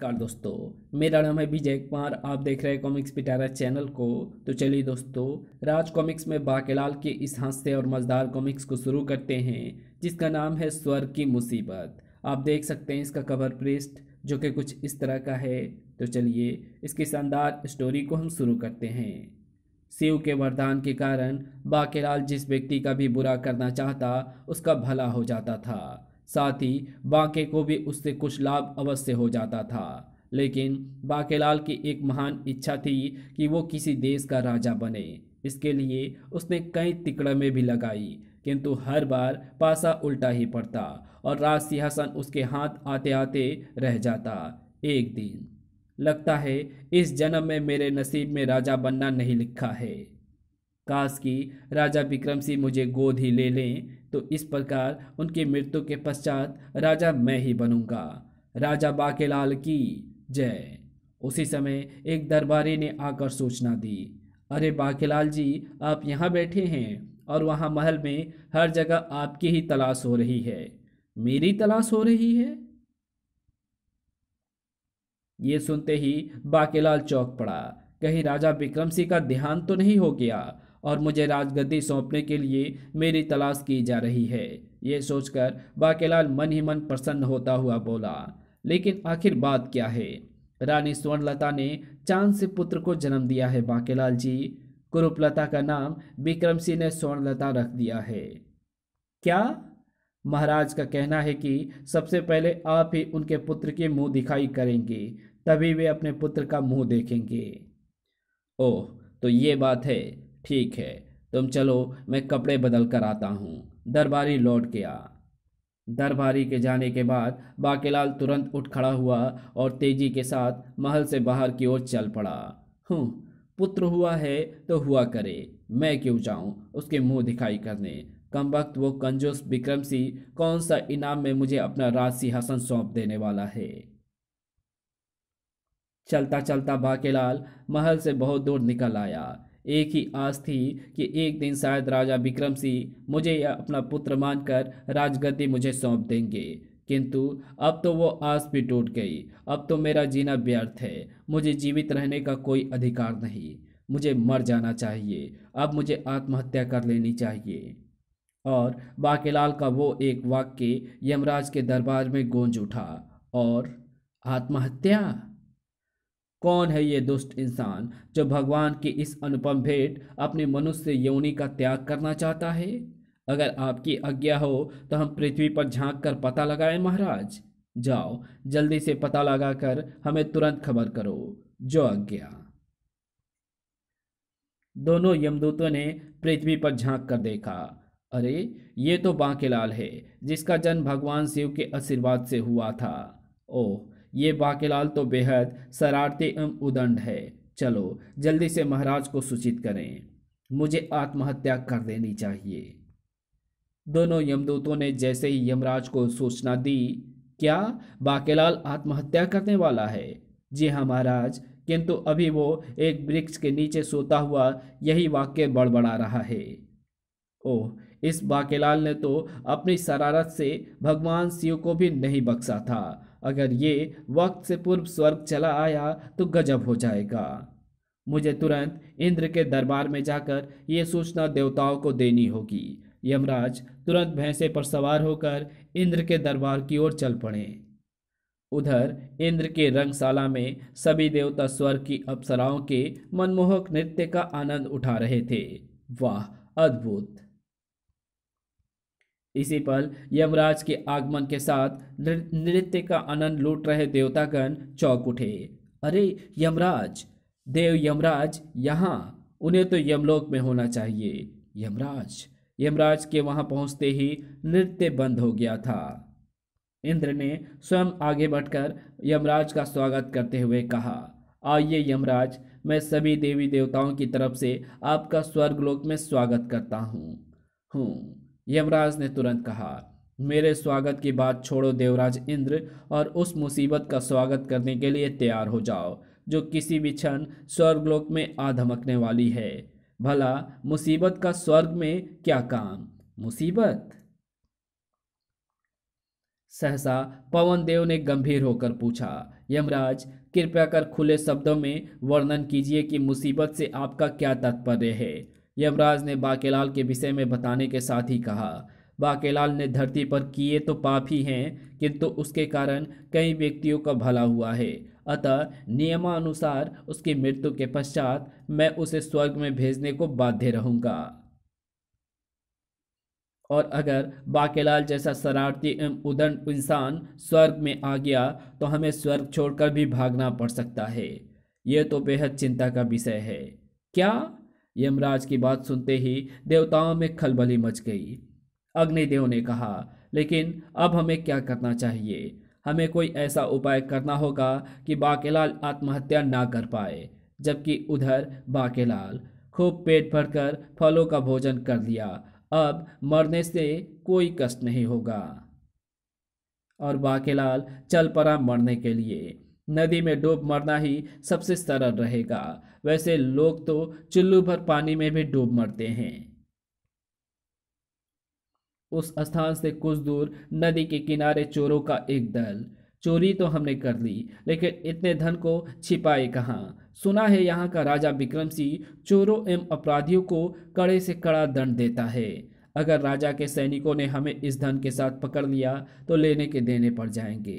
नमस्कार दोस्तों मेरा नाम है विजय कुमार आप देख रहे हैं कॉमिक्स पिटारा चैनल को तो चलिए दोस्तों राज कॉमिक्स में बाकेलाल के इस हास्य और मज़ेदार कॉमिक्स को शुरू करते हैं जिसका नाम है स्वर की मुसीबत आप देख सकते हैं इसका कवर पृष्ठ जो कि कुछ इस तरह का है तो चलिए इसकी शानदार स्टोरी को हम शुरू करते हैं शिव के वरदान के कारण बाकेलाल जिस व्यक्ति का भी बुरा करना चाहता उसका भला हो जाता था साथ ही बांके को भी उससे कुछ लाभ अवश्य हो जाता था लेकिन बाकेलाल की एक महान इच्छा थी कि वो किसी देश का राजा बने इसके लिए उसने कई तिकड़में भी लगाई किंतु हर बार पासा उल्टा ही पड़ता और राज सिंहासन उसके हाथ आते आते रह जाता एक दिन लगता है इस जन्म में मेरे नसीब में राजा बनना नहीं लिखा है काश कि राजा विक्रम सिंह मुझे गोद ही ले लें तो इस प्रकार उनकी मृत्यु के पश्चात राजा मैं ही बनूंगा राजा बाकेलाल की जय उसी समय एक दरबारी ने आकर सूचना दी अरे बाकेलाल जी आप यहाँ बैठे हैं और वहाँ महल में हर जगह आपकी ही तलाश हो रही है मेरी तलाश हो रही है ये सुनते ही बाकेलाल चौक पड़ा कहीं राजा विक्रम सिंह का ध्यान तो नहीं हो गया और मुझे राजगद्दी सौंपने के लिए मेरी तलाश की जा रही है ये सोचकर बाकेलाल मन ही मन प्रसन्न होता हुआ बोला लेकिन आखिर बात क्या है रानी स्वर्णलता ने चांद से पुत्र को जन्म दिया है बाकेलाल जी कुरूपलता का नाम विक्रम सिंह ने स्वर्णलता रख दिया है क्या महाराज का कहना है कि सबसे पहले आप ही उनके पुत्र के मुंह दिखाई करेंगे तभी वे अपने पुत्र का मुंह देखेंगे ओह तो ये बात है ठीक है तुम चलो मैं कपड़े बदल कर आता हूँ दरबारी लौट गया दरबारी के जाने के बाद बाकेलाल तुरंत उठ खड़ा हुआ और तेजी के साथ महल से बाहर की ओर चल पड़ा हूँ पुत्र हुआ है तो हुआ करे मैं क्यों जाऊँ उसके मुंह दिखाई करने कम वक्त वो कंजूस विक्रम सिंह कौन सा इनाम में मुझे अपना राज सिंहासन सौंप देने वाला है चलता चलता बाकेलाल महल से बहुत दूर निकल आया एक ही आस थी कि एक दिन शायद राजा विक्रम सिंह मुझे या अपना पुत्र मानकर राजगद्दी मुझे सौंप देंगे किंतु अब तो वो आस भी टूट गई अब तो मेरा जीना व्यर्थ है मुझे जीवित रहने का कोई अधिकार नहीं मुझे मर जाना चाहिए अब मुझे आत्महत्या कर लेनी चाहिए और बाकेलाल का वो एक वाक्य यमराज के दरबार में गूंज उठा और आत्महत्या कौन है ये दुष्ट इंसान जो भगवान की इस अनुपम भेंट अपने मनुष्य यौनी का त्याग करना चाहता है अगर आपकी आज्ञा हो तो हम पृथ्वी पर झांक कर पता लगाएं महाराज जाओ जल्दी से पता लगाकर हमें तुरंत खबर करो जो आज्ञा दोनों यमदूतों ने पृथ्वी पर झांक कर देखा अरे ये तो बांकेलाल है जिसका जन्म भगवान शिव के आशीर्वाद से हुआ था ओह ये बाकेलाल तो बेहद शरारती एवं उदंड है चलो जल्दी से महाराज को सूचित करें मुझे आत्महत्या कर देनी चाहिए दोनों यमदूतों ने जैसे ही यमराज को सूचना दी क्या बाकेलाल आत्महत्या करने वाला है जी हाँ महाराज किंतु अभी वो एक वृक्ष के नीचे सोता हुआ यही वाक्य बड़बड़ा रहा है ओह इस बाकेलाल ने तो अपनी शरारत से भगवान शिव को भी नहीं बख्शा था अगर ये वक्त से पूर्व स्वर्ग चला आया तो गजब हो जाएगा मुझे तुरंत इंद्र के दरबार में जाकर ये सूचना देवताओं को देनी होगी यमराज तुरंत भैंसे पर सवार होकर इंद्र के दरबार की ओर चल पड़े उधर इंद्र के रंगशाला में सभी देवता स्वर्ग की अप्सराओं के मनमोहक नृत्य का आनंद उठा रहे थे वाह अद्भुत इसी पल यमराज के आगमन के साथ नृत्य का आनंद लूट रहे देवतागण चौक उठे अरे यमराज देव यमराज यहाँ उन्हें तो यमलोक में होना चाहिए यमराज यमराज के वहां पहुंचते ही नृत्य बंद हो गया था इंद्र ने स्वयं आगे बढ़कर यमराज का स्वागत करते हुए कहा आइए यमराज मैं सभी देवी देवताओं की तरफ से आपका स्वर्गलोक में स्वागत करता हूँ हूँ यमराज ने तुरंत कहा मेरे स्वागत की बात छोड़ो देवराज इंद्र और उस मुसीबत का स्वागत करने के लिए तैयार हो जाओ जो किसी भी क्षण स्वर्गलोक में आ धमकने वाली है भला मुसीबत का स्वर्ग में क्या काम मुसीबत सहसा पवन देव ने गंभीर होकर पूछा यमराज कृपया कर खुले शब्दों में वर्णन कीजिए कि मुसीबत से आपका क्या तात्पर्य है यमराज ने बाकेलाल के विषय में बताने के साथ ही कहा बाकेलाल ने धरती पर किए तो पाप ही हैं किंतु उसके कारण कई व्यक्तियों का भला हुआ है अतः नियमानुसार उसकी मृत्यु के पश्चात मैं उसे स्वर्ग में भेजने को बाध्य रहूंगा और अगर बाकेलाल जैसा शरारती एवं उदंड इंसान स्वर्ग में आ गया तो हमें स्वर्ग छोड़कर भी भागना पड़ सकता है यह तो बेहद चिंता का विषय है क्या यमराज की बात सुनते ही देवताओं में खलबली मच गई अग्निदेव ने कहा लेकिन अब हमें क्या करना चाहिए हमें कोई ऐसा उपाय करना होगा कि बाकेलाल आत्महत्या ना कर पाए जबकि उधर बाकेलाल खूब पेट भरकर फलों का भोजन कर लिया अब मरने से कोई कष्ट नहीं होगा और बाकेलाल चल पड़ा मरने के लिए नदी में डूब मरना ही सबसे सरल रहेगा वैसे लोग तो चुल्लू भर पानी में भी डूब मरते हैं उस स्थान से कुछ दूर नदी के किनारे चोरों का एक दल चोरी तो हमने कर ली लेकिन इतने धन को छिपाए कहाँ सुना है यहाँ का राजा विक्रम सिंह चोरों एवं अपराधियों को कड़े से कड़ा दंड देता है अगर राजा के सैनिकों ने हमें इस धन के साथ पकड़ लिया तो लेने के देने पड़ जाएंगे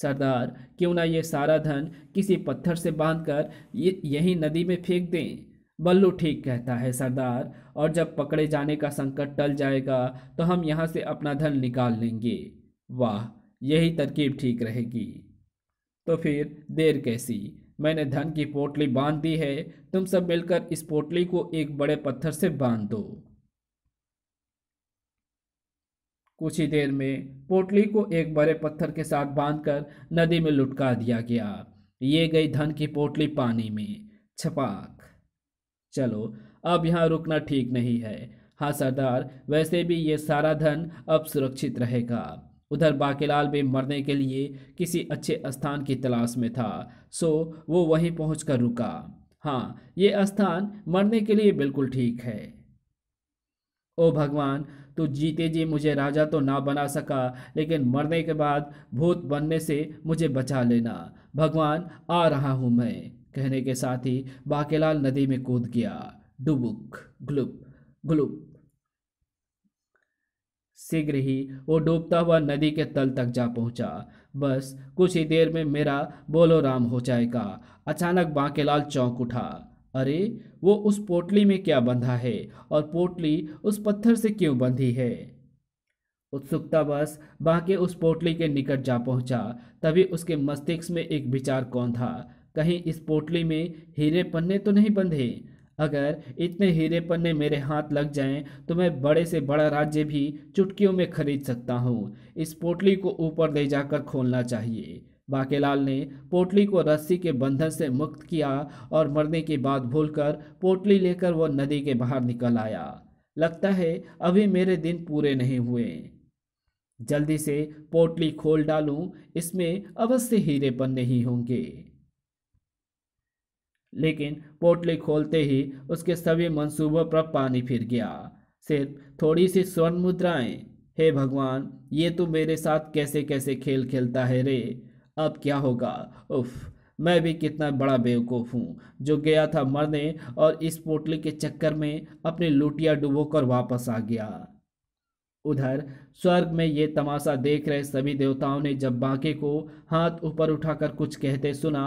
सरदार क्यों ना ये सारा धन किसी पत्थर से बांधकर ये यही नदी में फेंक दें बल्लू ठीक कहता है सरदार और जब पकड़े जाने का संकट टल जाएगा तो हम यहाँ से अपना धन निकाल लेंगे वाह यही तरकीब ठीक रहेगी तो फिर देर कैसी मैंने धन की पोटली बांध दी है तुम सब मिलकर इस पोटली को एक बड़े पत्थर से बांध दो कुछ ही देर में पोटली को एक बड़े पत्थर के साथ बांधकर नदी में लुटका दिया गया ये गई धन की पोटली पानी में छपाक चलो अब यहाँ रुकना ठीक नहीं है हाँ सरदार वैसे भी ये सारा धन अब सुरक्षित रहेगा उधर बाकेलाल भी मरने के लिए किसी अच्छे स्थान की तलाश में था सो वो वहीं पहुंचकर रुका हाँ ये स्थान मरने के लिए बिल्कुल ठीक है ओ भगवान तू जीते जी मुझे राजा तो ना बना सका लेकिन मरने के बाद भूत बनने से मुझे बचा लेना भगवान आ रहा हूँ मैं कहने के साथ ही बाकेलाल नदी में कूद गया डुबुक ग्लुप ग्लुप शीघ्र ही वो डूबता हुआ नदी के तल तक जा पहुंचा बस कुछ ही देर में मेरा बोलो राम हो जाएगा अचानक बाकेलाल चौंक उठा अरे वो उस पोटली में क्या बंधा है और पोटली उस पत्थर से क्यों बंधी है उत्सुकता बस बाके उस पोटली के निकट जा पहुंचा तभी उसके मस्तिष्क में एक विचार कौन था कहीं इस पोटली में हीरे पन्ने तो नहीं बंधे अगर इतने हीरे पन्ने मेरे हाथ लग जाएं तो मैं बड़े से बड़ा राज्य भी चुटकियों में खरीद सकता हूँ इस पोटली को ऊपर ले जाकर खोलना चाहिए बाकेलाल ने पोटली को रस्सी के बंधन से मुक्त किया और मरने की बात भूलकर पोटली लेकर वह नदी के बाहर निकल आया लगता है अभी मेरे दिन पूरे नहीं हुए जल्दी से पोटली खोल डालूं इसमें अवश्य हीरेपन नहीं होंगे लेकिन पोटली खोलते ही उसके सभी मंसूबों पर पानी फिर गया सिर्फ थोड़ी सी स्वर्ण मुद्राएं हे भगवान ये तो मेरे साथ कैसे कैसे खेल खेलता है रे अब क्या होगा उफ़ मैं भी कितना बड़ा बेवकूफ़ हूँ जो गया था मरने और इस पोटली के चक्कर में अपनी लुटिया डुबो कर वापस आ गया उधर स्वर्ग में ये तमाशा देख रहे सभी देवताओं ने जब बांके को हाथ ऊपर उठाकर कुछ कहते सुना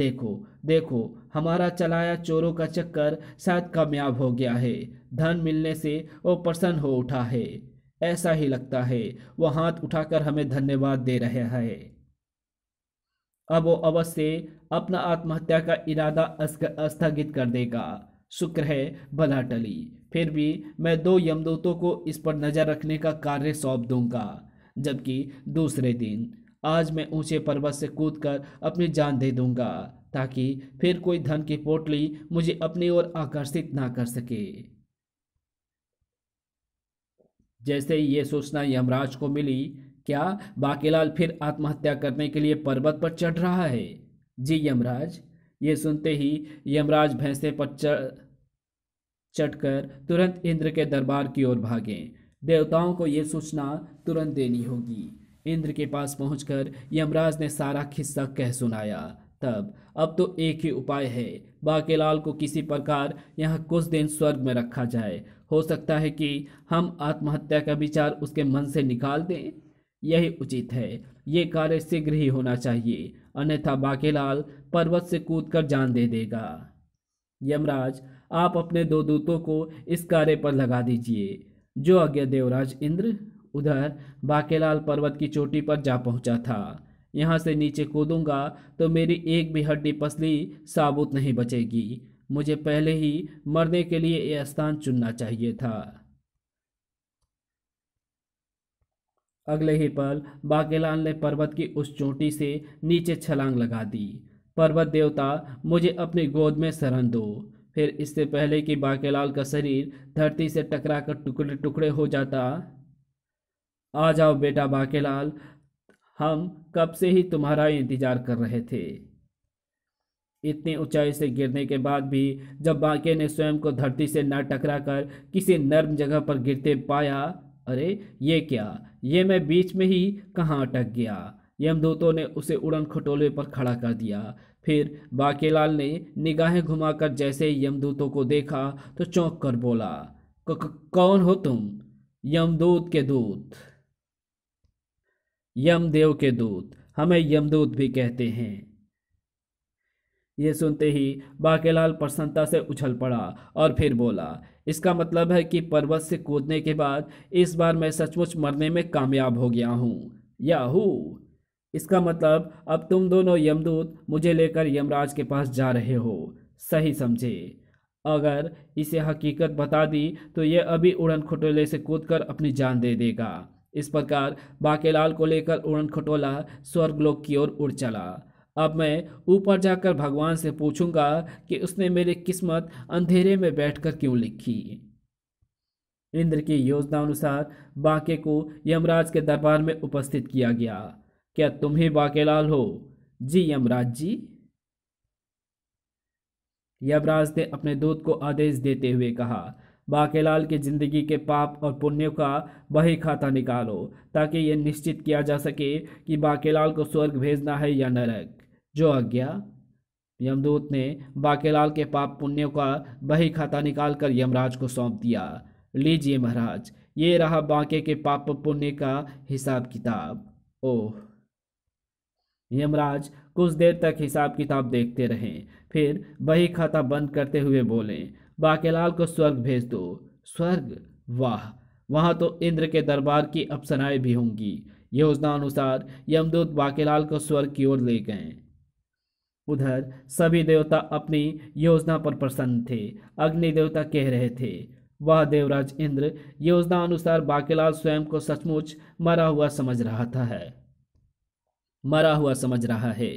देखो देखो हमारा चलाया चोरों का चक्कर शायद कामयाब हो गया है धन मिलने से वो प्रसन्न हो उठा है ऐसा ही लगता है वह हाथ उठाकर हमें धन्यवाद दे रहे हैं अब वो अवश्य अपना आत्महत्या का इरादा स्थगित कर देगा शुक्र है भला टली फिर भी मैं दो यमदूतों को इस पर नज़र रखने का कार्य सौंप दूंगा जबकि दूसरे दिन आज मैं ऊंचे पर्वत से कूदकर अपनी जान दे दूंगा ताकि फिर कोई धन की पोटली मुझे अपनी ओर आकर्षित ना कर सके जैसे ये सूचना यमराज को मिली क्या बाकीलाल फिर आत्महत्या करने के लिए पर्वत पर चढ़ रहा है जी यमराज ये सुनते ही यमराज भैंसे पर चढ़कर तुरंत इंद्र के दरबार की ओर भागे देवताओं को ये सूचना तुरंत देनी होगी इंद्र के पास पहुंचकर यमराज ने सारा खिस्सा कह सुनाया तब अब तो एक ही उपाय है बाकेलाल को किसी प्रकार यहाँ कुछ दिन स्वर्ग में रखा जाए हो सकता है कि हम आत्महत्या का विचार उसके मन से निकाल दें यही उचित है ये कार्य शीघ्र ही होना चाहिए अन्यथा बाकेलाल पर्वत से कूद कर जान दे देगा यमराज आप अपने दो दूतों को इस कार्य पर लगा दीजिए जो आज्ञा देवराज इंद्र उधर बाकेलाल पर्वत की चोटी पर जा पहुंचा था यहाँ से नीचे कूदूंगा तो मेरी एक भी हड्डी पसली साबुत नहीं बचेगी मुझे पहले ही मरने के लिए यह स्थान चुनना चाहिए था अगले ही पल बाकेलाल ने पर्वत की उस चोटी से नीचे छलांग लगा दी पर्वत देवता मुझे अपनी गोद में शरण दो फिर इससे पहले कि बाकेलाल का शरीर धरती से टकरा कर टुकड़े टुकड़े हो जाता आ जाओ बेटा बाकेलाल हम कब से ही तुम्हारा इंतजार कर रहे थे इतनी ऊंचाई से गिरने के बाद भी जब बांके ने स्वयं को धरती से न टकरा कर किसी नर्म जगह पर गिरते पाया अरे ये क्या ये मैं बीच में ही कहाँ अटक गया यमदूतों ने उसे उड़न खटोले पर खड़ा कर दिया फिर बाकेलाल ने निगाहें घुमाकर जैसे यमदूतों को देखा तो चौंक कर बोला कौन हो तुम यमदूत के दूत यमदेव के दूत हमें यमदूत भी कहते हैं ये सुनते ही बाकेलाल प्रसन्नता से उछल पड़ा और फिर बोला इसका मतलब है कि पर्वत से कूदने के बाद इस बार मैं सचमुच मरने में कामयाब हो गया हूँ याहू इसका मतलब अब तुम दोनों यमदूत मुझे लेकर यमराज के पास जा रहे हो सही समझे अगर इसे हकीकत बता दी तो यह अभी उड़न खटोले से कूदकर अपनी जान दे देगा इस प्रकार बाकेलाल को लेकर उड़न खटोला स्वर्गलोक की ओर उड़ चला अब मैं ऊपर जाकर भगवान से पूछूंगा कि उसने मेरी किस्मत अंधेरे में बैठकर क्यों लिखी इंद्र की योजना अनुसार बांके को यमराज के दरबार में उपस्थित किया गया क्या तुम ही बाकेलाल हो जी यमराज जी यमराज ने अपने दूत को आदेश देते हुए कहा बाकेलाल की जिंदगी के पाप और पुण्यों का बही खाता निकालो ताकि यह निश्चित किया जा सके कि बाकेलाल को स्वर्ग भेजना है या नरक जो आज्ञा यमदूत ने बाकेलाल के पाप पुण्य का बही खाता निकाल कर यमराज को सौंप दिया लीजिए महाराज ये रहा बाके के पाप पुण्य का हिसाब किताब ओह यमराज कुछ देर तक हिसाब किताब देखते रहे फिर बही खाता बंद करते हुए बोले बाकेलाल को स्वर्ग भेज दो स्वर्ग वाह वहाँ तो इंद्र के दरबार की अपसनाएं भी होंगी योजना अनुसार यमदूत बाकेलाल को स्वर्ग की ओर ले गए उधर सभी देवता अपनी योजना पर प्रसन्न थे अग्नि देवता कह रहे थे वह देवराज इंद्र योजना अनुसार बाकेलाल स्वयं को सचमुच मरा हुआ समझ रहा था है मरा हुआ समझ रहा है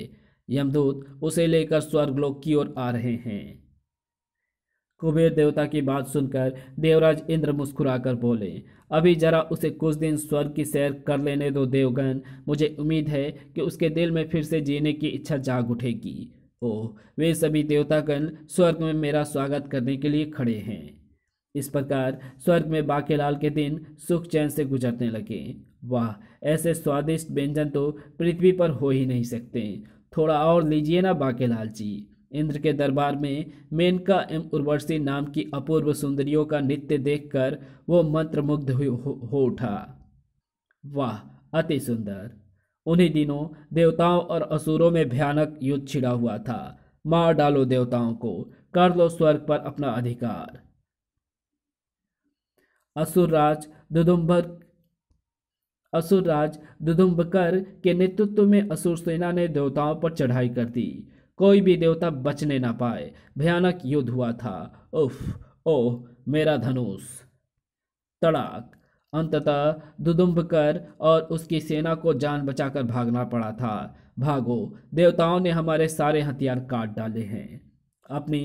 यमदूत उसे लेकर स्वर्गलोक की ओर आ रहे हैं कुबेर देवता की बात सुनकर देवराज इंद्र मुस्कुराकर बोले अभी जरा उसे कुछ दिन स्वर्ग की सैर कर लेने दो देवगन मुझे उम्मीद है कि उसके दिल में फिर से जीने की इच्छा जाग उठेगी ओह वे सभी देवतागण स्वर्ग में मेरा स्वागत करने के लिए खड़े हैं इस प्रकार स्वर्ग में बाकेलाल के दिन सुख चैन से गुजरने लगे वाह ऐसे स्वादिष्ट व्यंजन तो पृथ्वी पर हो ही नहीं सकते थोड़ा और लीजिए ना बाकेलाल जी इंद्र के दरबार में मेनका एम उर्वशी नाम की अपूर्व सुंदरियों का नृत्य देखकर वो मंत्रमुग्ध हो, हो उठा वाह अति सुंदर उन्हीं दिनों देवताओं और असुरों में भयानक युद्ध छिड़ा हुआ था मार डालो देवताओं को कर लो स्वर्ग पर अपना अधिकार असुरराज दुदुम्बर असुरराज दुदुम्बकर के नेतृत्व में असुर सेना ने देवताओं पर चढ़ाई कर दी कोई भी देवता बचने ना पाए भयानक युद्ध हुआ था उफ ओह मेरा धनुष तड़ाक अंततः दुदुम्बकर और उसकी सेना को जान बचाकर भागना पड़ा था भागो देवताओं ने हमारे सारे हथियार काट डाले हैं अपनी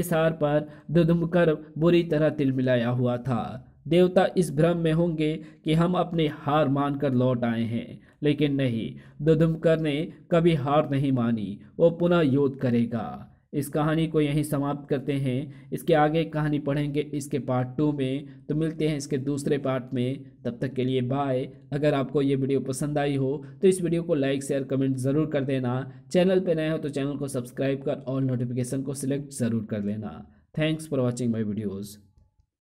इस हार पर दुदुम्बकर बुरी तरह तिलमिलाया हुआ था देवता इस भ्रम में होंगे कि हम अपने हार मानकर लौट आए हैं लेकिन नहीं दुधुमकर ने कभी हार नहीं मानी वो पुनः युद्ध करेगा इस कहानी को यहीं समाप्त करते हैं इसके आगे कहानी पढ़ेंगे इसके पार्ट टू में तो मिलते हैं इसके दूसरे पार्ट में तब तक के लिए बाय अगर आपको ये वीडियो पसंद आई हो तो इस वीडियो को लाइक शेयर कमेंट ज़रूर कर देना चैनल पर नए हो तो चैनल को सब्सक्राइब कर और नोटिफिकेशन को सिलेक्ट ज़रूर कर लेना thanks for watching my videos